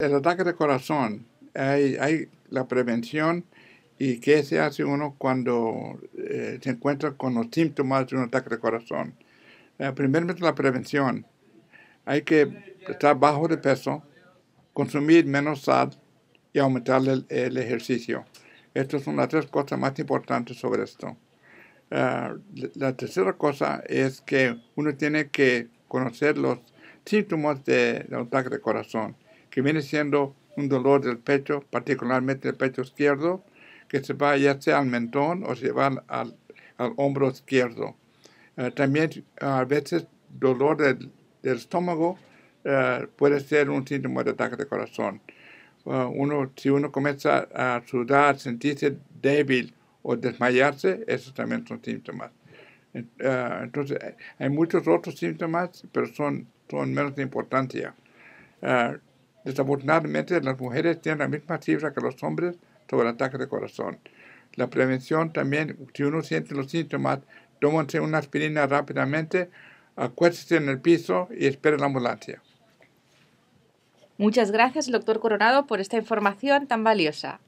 El ataque de corazón, hay, la prevención y qué se hace uno cuando eh, se encuentra con los síntomas de un ataque de corazón. Primero eh, primeramente la prevención. Hay que estar bajo de peso, consumir menos sal y aumentar el, ejercicio. Estas son las tres cosas más importantes sobre esto. Eh, la tercera cosa es que uno tiene que conocer los síntomas del de un ataque de corazón que viene siendo un dolor del pecho, particularmente el pecho izquierdo, que se va ya sea al mentón o se va al, hombro izquierdo. Eh, también a veces dolor del, estómago eh, puede ser un síntoma de ataque de corazón. Eh, uno, si uno comienza a sudar, sentirse débil o desmayarse, esos también son síntomas. entonces, hay muchos otros síntomas, pero son, son menos de importancia. Desafortunadamente, las mujeres tienen la misma cifra que los hombres sobre el ataque de corazón. La prevención también, si uno siente los síntomas, tómense una aspirina rápidamente, acuérdense en el piso y esperen la ambulancia. Muchas gracias, doctor Coronado, por esta información tan valiosa.